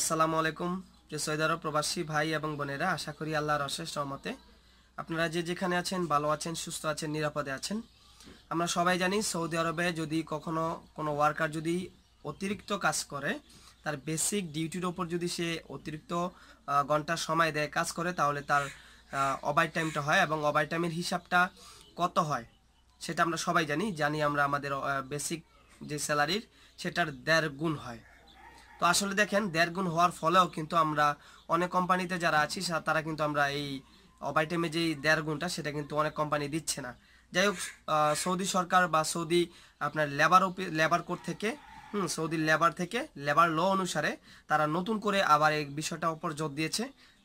আসসালামু আলাইকুম যে সৈদারও প্রবাসী ভাই এবং বোনেরা আশা করি আল্লাহর অশেষ সহমতে আপনারা যে যেখানে আছেন ভালো আছেন সুস্থ আছেন নিরাপদে আছেন আমরা সবাই জানি সৌদি আরবে যদি কখনো কোনো ওয়ার্কার যদি অতিরিক্ত কাজ করে তার বেসিক ডিউটির ওপর যদি সে অতিরিক্ত ঘন্টা সময় দেয় কাজ করে তাহলে তার ওভার টাইমটা হয় এবং ওভার টাইমের হিসাবটা কত হয় সেটা আমরা সবাই জানি জানি আমরা আমাদের বেসিক যে স্যালারির সেটার দেড় গুণ হয় তো আসলে দেখেন দেড় গুণ হওয়ার ফলেও কিন্তু আমরা অনেক কোম্পানিতে যারা আছি তারা কিন্তু আমরা এই অবাইটেমে যে দেড় গুণটা সেটা কিন্তু অনেক কোম্পানি দিচ্ছে না যাই হোক সৌদি সরকার বা সৌদি আপনার লেবার লেবার কোর্ট থেকে হুম সৌদি লেবার থেকে লেবার ল অনুসারে তারা নতুন করে আবার এই বিষয়টার উপর জোর দিয়েছে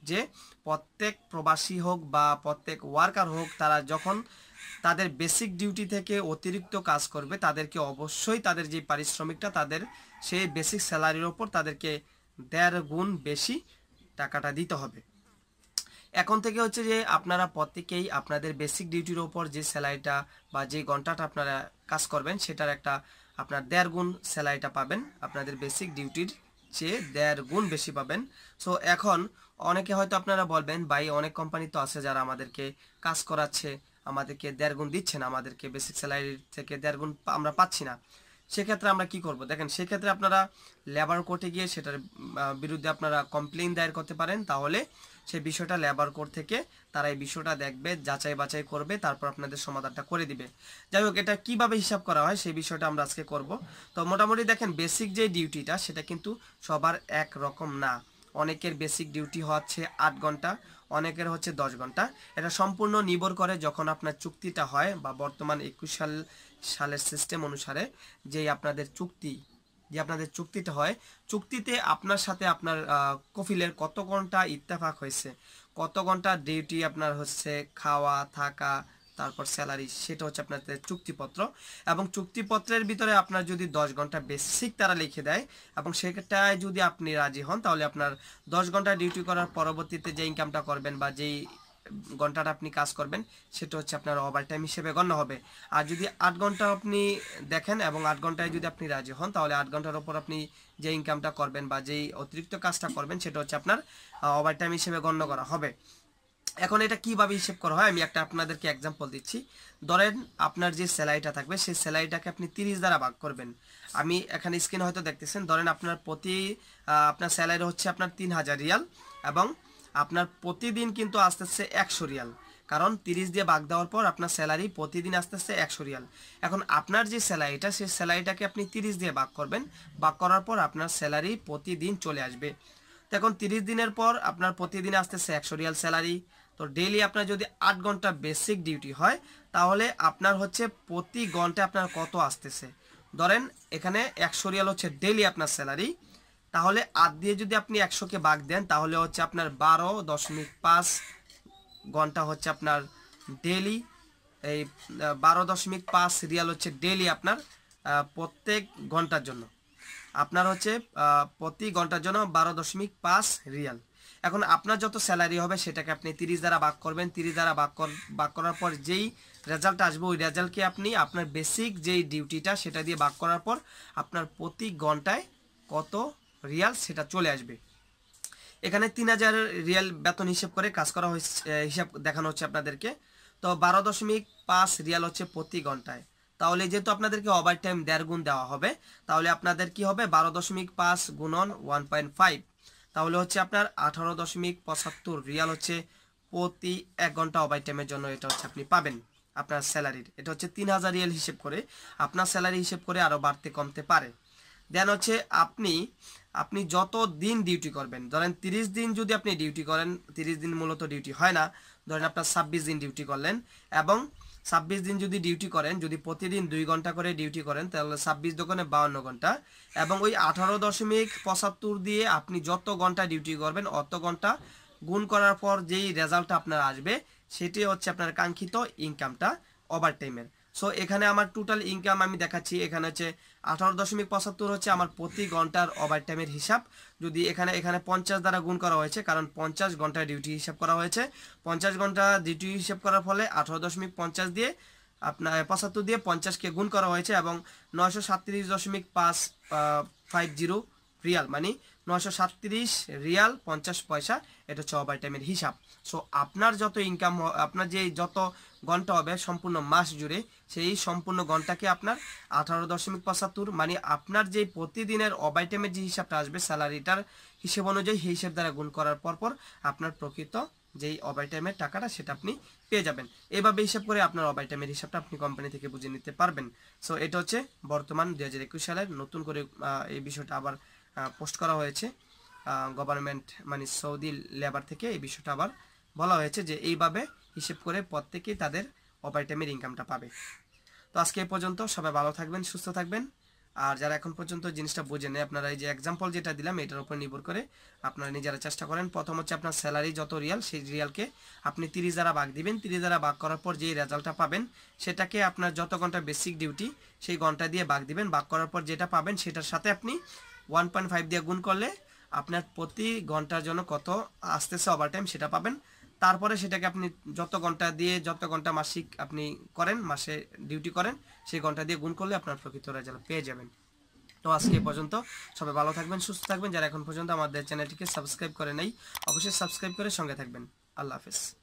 যে প্রত্যেক প্রবাসী হোক বা প্রত্যেক ওয়ার্কার হোক তারা যখন তাদের বেসিক ডিউটি থেকে অতিরিক্ত কাজ করবে তাদেরকে অবশ্যই তাদের যে পারিশ্রমিকটা তাদের সেই বেসিক স্যালারির ওপর তাদেরকে দেড় গুণ বেশি টাকাটা দিতে হবে এখন থেকে হচ্ছে যে আপনারা প্রত্যেকেই আপনাদের বেসিক ডিউটির ওপর যে স্যালারিটা বা যে ঘন্টাটা আপনারা কাজ করবেন সেটার একটা আপনার দেড় গুণ স্যালারিটা পাবেন আপনাদের বেসিক ডিউটির চেয়ে দেড় গুণ বেশি পাবেন সো এখন অনেকে হয়তো আপনারা বলবেন বাই অনেক কোম্পানি তো আছে যারা আমাদেরকে কাজ করাচ্ছে আমাদেরকে দেড় গুণ দিচ্ছে না আমাদেরকে বেসিক স্যালারি থেকে দেড় গুণ আমরা পাচ্ছি না সেক্ষেত্রে আমরা কি করব দেখেন সেক্ষেত্রে আপনারা লেবার কোর্টে গিয়ে সেটার বিরুদ্ধে আপনারা কমপ্লেন দায়ের করতে পারেন তাহলে সেই বিষয়টা লেবার কোর্ট থেকে তারা এই বিষয়টা দেখবে যাচাই বাছাই করবে তারপর আপনাদের সমাধানটা করে দিবে যাই হোক এটা কিভাবে হিসাব করা হয় সেই বিষয়টা আমরা আজকে করব তো মোটামুটি দেখেন বেসিক যে ডিউটিটা সেটা কিন্তু সবার এক রকম না অনেকের বেসিক ডিউটি হচ্ছে আট ঘন্টা অনেকের হচ্ছে দশ ঘন্টা এটা সম্পূর্ণ নির্ভর করে যখন আপনার চুক্তিটা হয় বা বর্তমান একুশ সাল সালের সিস্টেম অনুসারে যেই আপনাদের চুক্তি যে আপনাদের চুক্তিটা হয় চুক্তিতে আপনার সাথে আপনার কফিলের কত ঘন্টা ইত্তেফাক হয়েছে কত ঘন্টা ডিউটি আপনার হচ্ছে খাওয়া থাকা তারপর স্যালারি সেটা হচ্ছে আপনাদের চুক্তিপত্র এবং চুক্তিপত্রের ভিতরে আপনার যদি দশ ঘন্টা বেসিক তারা লিখে দেয় এবং সেটায় যদি আপনি রাজি হন তাহলে আপনার দশ ঘন্টা ডিউটি করার পরবর্তীতে যে ইনকামটা করবেন বা যেই ঘন্টাটা আপনি কাজ করবেন সেটা হচ্ছে আপনার ওভার টাইম হিসেবে গণ্য হবে আর যদি আট ঘন্টা আপনি দেখেন এবং আট ঘন্টায় যদি আপনি রাজি হন তাহলে আট ঘন্টার ওপর আপনি যে ইনকামটা করবেন বা যেই অতিরিক্ত কাজটা করবেন সেটা হচ্ছে আপনার ওভার টাইম হিসেবে গণ্য করা হবে এখন এটা কিভাবে হিসেব করা হয় আমি একটা আপনাদেরকে এক্সাম্পল দিচ্ছি ধরেন আপনার যে স্যালারিটা থাকবে সেই স্যালারিটাকে আপনি তিরিশ দ্বারা ভাগ করবেন আমি এখানে স্ক্রিন হয়তো দেখতেছেন ধরেন আপনার প্রতি আপনার স্যালারি হচ্ছে আপনার তিন হাজার রিয়াল এবং আপনার প্রতিদিন কিন্তু আসতেছে একশো রিয়াল কারণ তিরিশ দিয়ে ভাগ দেওয়ার পর আপনার স্যালারি প্রতিদিন আস্তে একশো রিয়াল এখন আপনার যে স্যালারিটা সেই স্যালারিটাকে আপনি তিরিশ দিয়ে ভাগ করবেন ভাগ করার পর আপনার স্যালারি প্রতিদিন চলে আসবে তো এখন তিরিশ দিনের পর আপনার প্রতিদিন আসতেছে একশো রিয়াল স্যালারি তো ডেলি আপনার যদি আট ঘন্টা বেসিক ডিউটি হয় তাহলে আপনার হচ্ছে প্রতি ঘন্টায় আপনার কত আসতেছে ধরেন এখানে একশো রিয়াল হচ্ছে ডেলি আপনার স্যালারি তাহলে আট দিয়ে যদি আপনি একশোকে বাঘ দেন তাহলে হচ্ছে আপনার বারো দশমিক পাঁচ ঘন্টা হচ্ছে আপনার ডেলি এই বারো দশমিক পাঁচ রিয়াল হচ্ছে ডেলি আপনার প্রত্যেক ঘন্টার জন্য আপনার হচ্ছে প্রতি ঘন্টার জন্য বারো দশমিক পাঁচ রিয়াল এখন আপনার যত স্যালারি হবে সেটাকে আপনি তিরিশ দ্বারা বাক করবেন তিরিশ দ্বারা কর বাক করার পর যেই রেজাল্ট আসবে ওই রেজাল্টকে আপনি আপনার বেসিক যেই ডিউটিটা সেটা দিয়ে ভাগ করার পর আপনার প্রতি ঘন্টায় কত রিয়াল সেটা চলে আসবে এখানে তিন হাজার রিয়াল বেতন হিসেব করে কাজ করা হয়েছে হিসাব দেখানো হচ্ছে আপনাদেরকে তো বারো দশমিক পাঁচ রিয়াল হচ্ছে প্রতি ঘন্টায় তাহলে যেহেতু আপনাদেরকে ওভার টাইম দেড় গুণ দেওয়া হবে তাহলে আপনাদের কি হবে বারো দশমিক পাঁচ গুণন ওয়ান পয়েন্ট ফাইভ তাহলে হচ্ছে আপনার আঠারো দশমিক পঁচাত্তর রিয়াল হচ্ছে প্রতি এক ঘন্টা ওভার টাইমের জন্য এটা হচ্ছে আপনি পাবেন আপনার স্যালারির এটা হচ্ছে তিন হাজার রিয়াল হিসেব করে আপনার স্যালারি হিসেব করে আরও বাড়তে কমতে পারে দেন হচ্ছে আপনি আপনি যত দিন ডিউটি করবেন ধরেন তিরিশ দিন যদি আপনি ডিউটি করেন তিরিশ দিন মূলত ডিউটি হয় না ধরেন আপনার ছাব্বিশ দিন ডিউটি করলেন এবং ছাব্বিশ দিন যদি ডিউটি করেন যদি প্রতিদিন দুই ঘন্টা করে ডিউটি করেন তাহলে ছাব্বিশ দোকানে বাউন্ন ঘন্টা এবং ওই আঠারো দশমিক পঁচাত্তর দিয়ে আপনি যত ঘন্টা ডিউটি করবেন অত ঘন্টা গুণ করার পর যেই রেজাল্টটা আপনার আসবে সেটি হচ্ছে আপনার কাঙ্ক্ষিত ইনকামটা ওভার টাইমের সো এখানে আমার টোটাল ইনকাম আমি দেখাচ্ছি এখানে হচ্ছে আঠারো দশমিক পঁচাত্তর হচ্ছে আমার প্রতি ঘন্টার ওভার টাইমের হিসাব যদি এখানে এখানে পঞ্চাশ দ্বারা গুণ করা হয়েছে কারণ পঞ্চাশ ঘন্টা ডিউটি হিসাব করা হয়েছে পঞ্চাশ ঘন্টা ডিউটি হিসাব করার ফলে আঠারো দশমিক পঞ্চাশ দিয়ে আপনার পঁচাত্তর দিয়ে পঞ্চাশকে গুণ করা হয়েছে এবং নয়শো সাতত্রিশ দশমিক পাঁচ ফাইভ জিরো রিয়াল মানে নয়শো সাতত্রিশ রিয়াল পঞ্চাশ পয়সা এটা হচ্ছে ওভার টাইমের হিসাব সো আপনার যত ইনকাম আপনার যে যত ঘন্টা হবে সম্পূর্ণ মাস জুড়ে সেই সম্পূর্ণ ঘন্টাকে আপনার আঠারো দশমিক পঁচাত্তর মানে আপনার যে প্রতিদিনের ওভার টাইমের যে হিসাবটা আসবে স্যালারিটার হিসেব অনুযায়ী সেই হিসেব দ্বারা গুণ করার পরপর আপনার প্রকৃত যেই ওভার টাইমের টাকাটা সেটা আপনি পেয়ে যাবেন এভাবে হিসাব করে আপনার ওভার টাইমের হিসাবটা আপনি কোম্পানি থেকে বুঝে নিতে পারবেন সো এটা হচ্ছে বর্তমান দু সালের নতুন করে এই বিষয়টা আবার পোস্ট করা হয়েছে গভর্নমেন্ট মানে সৌদি লেবার থেকে এই বিষয়টা আবার বলা হয়েছে যে এইভাবে হিসেব করে প্রত্যেকেই তাদের অপার টাইমের ইনকামটা পাবে তো আজকে এই পর্যন্ত সবাই ভালো থাকবেন সুস্থ থাকবেন আর যারা এখন পর্যন্ত জিনিসটা বোঝেন আপনারা এই যে এক্সাম্পল যেটা দিলাম এটার উপর নির্ভর করে আপনারা নিজেরা চেষ্টা করেন প্রথম হচ্ছে আপনার স্যালারি যত রিয়াল সেই রিয়ালকে আপনি তিরিশ দ্বারা ভাগ দিবেন তিরিশ দ্বারা ভাগ করার পর যে রেজাল্টটা পাবেন সেটাকে আপনার যত ঘন্টা বেসিক ডিউটি সেই ঘন্টা দিয়ে ভাগ দিবেন ভাগ করার পর যেটা পাবেন সেটার সাথে আপনি ওয়ান পয়েন্ট ফাইভ দিয়ে গুণ করলে আপনার প্রতি ঘন্টার জন্য কত আসতেছে ওভার টাইম সেটা পাবেন তারপরে সেটাকে আপনি যত ঘন্টা দিয়ে যত ঘন্টা মাসিক আপনি করেন মাসে ডিউটি করেন সেই ঘন্টা দিয়ে গুণ করলে আপনার প্রকৃত রেজাল্ট পেয়ে যাবেন তো আজকে পর্যন্ত সবাই ভালো থাকবেন সুস্থ থাকবেন যারা এখন পর্যন্ত আমাদের চ্যানেলটিকে সাবস্ক্রাইব করে নেই অবশ্যই সাবস্ক্রাইব করে সঙ্গে থাকবেন আল্লাহ হাফেজ